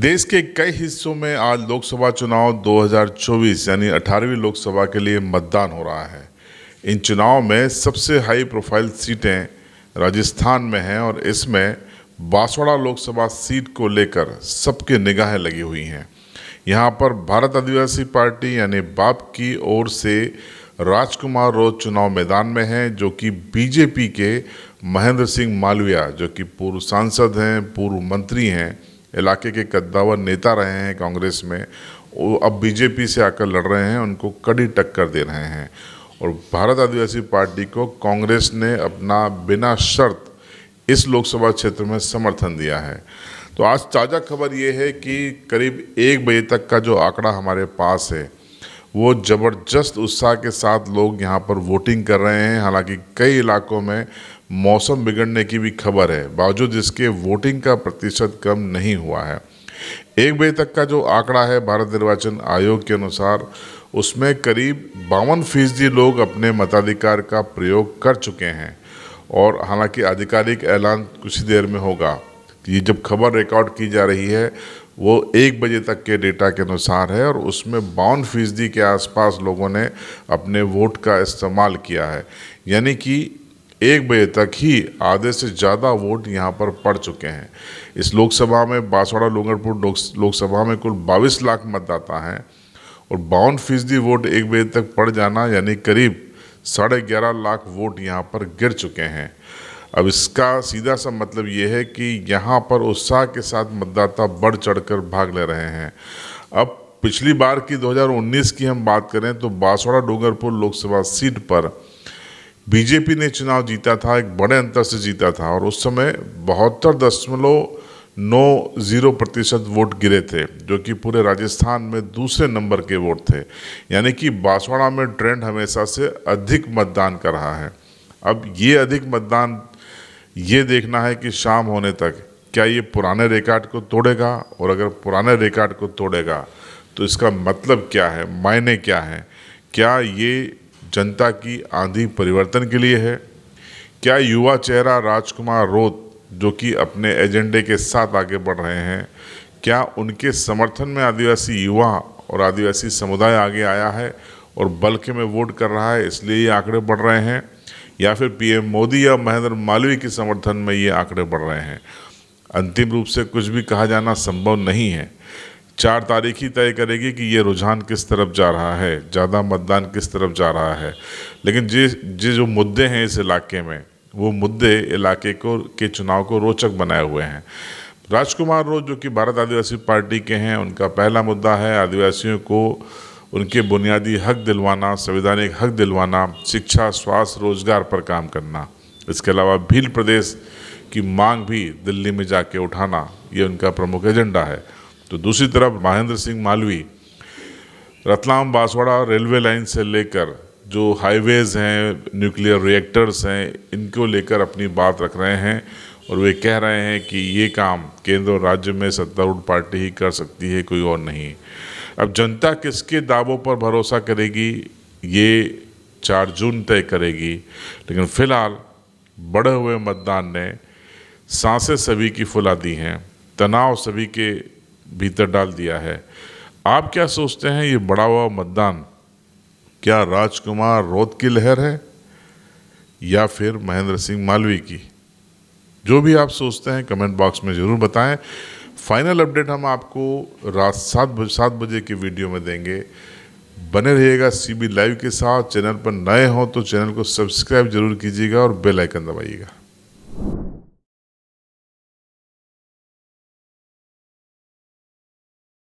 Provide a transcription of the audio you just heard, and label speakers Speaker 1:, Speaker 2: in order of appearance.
Speaker 1: देश के कई हिस्सों में आज लोकसभा चुनाव 2024 यानी 18वीं लोकसभा के लिए मतदान हो रहा है इन चुनाव में सबसे हाई प्रोफाइल सीटें राजस्थान में हैं और इसमें बांसवाड़ा लोकसभा सीट को लेकर सबके निगाहें लगी हुई हैं यहाँ पर भारत आदिवासी पार्टी यानी बाप की ओर से राजकुमार रोज चुनाव मैदान में हैं जो कि बीजेपी के महेंद्र सिंह मालविया जो कि पूर्व सांसद हैं पूर्व मंत्री हैं इलाके के कद्दावर नेता रहे हैं कांग्रेस में वो अब बीजेपी से आकर लड़ रहे हैं उनको कड़ी टक्कर दे रहे हैं और भारत आदिवासी पार्टी को कांग्रेस ने अपना बिना शर्त इस लोकसभा क्षेत्र में समर्थन दिया है तो आज ताज़ा खबर ये है कि करीब एक बजे तक का जो आंकड़ा हमारे पास है वो ज़बरदस्त उत्साह के साथ लोग यहाँ पर वोटिंग कर रहे हैं हालांकि कई इलाकों में मौसम बिगड़ने की भी खबर है बावजूद इसके वोटिंग का प्रतिशत कम नहीं हुआ है एक बजे तक का जो आंकड़ा है भारत निर्वाचन आयोग के अनुसार उसमें करीब बावन फीसदी लोग अपने मताधिकार का प्रयोग कर चुके हैं और हालांकि आधिकारिक ऐलान कुछ देर में होगा ये जब खबर रिकॉर्ड की जा रही है वो एक बजे तक के डेटा के अनुसार है और उसमें बावन फीसदी के आसपास लोगों ने अपने वोट का इस्तेमाल किया है यानी कि एक बजे तक ही आधे से ज़्यादा वोट यहाँ पर पड़ चुके हैं इस लोकसभा में बांसवाड़ा लूंगरपुर लोकसभा में कुल बाईस लाख मतदाता हैं और बावन फीसदी वोट एक बजे तक पड़ जाना यानी करीब साढ़े ग्यारह लाख वोट यहाँ पर गिर चुके हैं अब इसका सीधा सा मतलब ये है कि यहाँ पर उत्साह के साथ मतदाता बढ़ चढ़कर भाग ले रहे हैं अब पिछली बार की 2019 की हम बात करें तो बांसवाड़ा डूंगरपुर लोकसभा सीट पर बीजेपी ने चुनाव जीता था एक बड़े अंतर से जीता था और उस समय बहत्तर दशमलव नौ जीरो प्रतिशत वोट गिरे थे जो कि पूरे राजस्थान में दूसरे नंबर के वोट थे यानी कि बांसवाड़ा में ट्रेंड हमेशा से अधिक मतदान कर रहा है अब ये अधिक मतदान ये देखना है कि शाम होने तक क्या ये पुराने रिकॉर्ड को तोड़ेगा और अगर पुराने रिकॉर्ड को तोड़ेगा तो इसका मतलब क्या है मायने क्या है क्या ये जनता की आंधी परिवर्तन के लिए है क्या युवा चेहरा राजकुमार रोत जो कि अपने एजेंडे के साथ आगे बढ़ रहे हैं क्या उनके समर्थन में आदिवासी युवा और आदिवासी समुदाय आगे आया है और बल्कि में वोट कर रहा है इसलिए ये आंकड़े बढ़ रहे हैं या फिर पीएम मोदी या महेंद्र मालवीय के समर्थन में ये आंकड़े बढ़ रहे हैं अंतिम रूप से कुछ भी कहा जाना संभव नहीं है चार तारीख ही तय करेगी कि ये रुझान किस तरफ जा रहा है ज़्यादा मतदान किस तरफ जा रहा है लेकिन जिस जिस जो मुद्दे हैं इस इलाके में वो मुद्दे इलाके को के चुनाव को रोचक बनाए हुए हैं राजकुमार रोज जो कि भारत आदिवासी पार्टी के हैं उनका पहला मुद्दा है आदिवासियों को उनके बुनियादी हक दिलवाना संवैधानिक हक दिलवाना शिक्षा स्वास्थ्य रोजगार पर काम करना इसके अलावा भील प्रदेश की मांग भी दिल्ली में जाके उठाना ये उनका प्रमुख एजेंडा है तो दूसरी तरफ महेंद्र सिंह मालवी रतलाम बांसवाड़ा रेलवे लाइन से लेकर जो हाईवेज़ हैं न्यूक्लियर रिएक्टर्स हैं इनको लेकर अपनी बात रख रहे हैं और वे कह रहे हैं कि ये काम केंद्र और राज्य में सत्तारूढ़ पार्टी ही कर सकती है कोई और नहीं अब जनता किसके दावों पर भरोसा करेगी ये चार जून तय करेगी लेकिन फिलहाल बढ़े हुए मतदान ने सांसें सभी की फुला दी हैं तनाव सभी के भीतर डाल दिया है आप क्या सोचते हैं ये बढ़ा हुआ मतदान क्या राजकुमार रोत की लहर है या फिर महेंद्र सिंह मालवी की जो भी आप सोचते हैं कमेंट बॉक्स में ज़रूर बताएं फाइनल अपडेट हम आपको रात सात बजे सात बजे के वीडियो में देंगे बने रहिएगा सीबी लाइव के साथ चैनल पर नए हों तो चैनल को सब्सक्राइब जरूर कीजिएगा और बेल आइकन दबाइएगा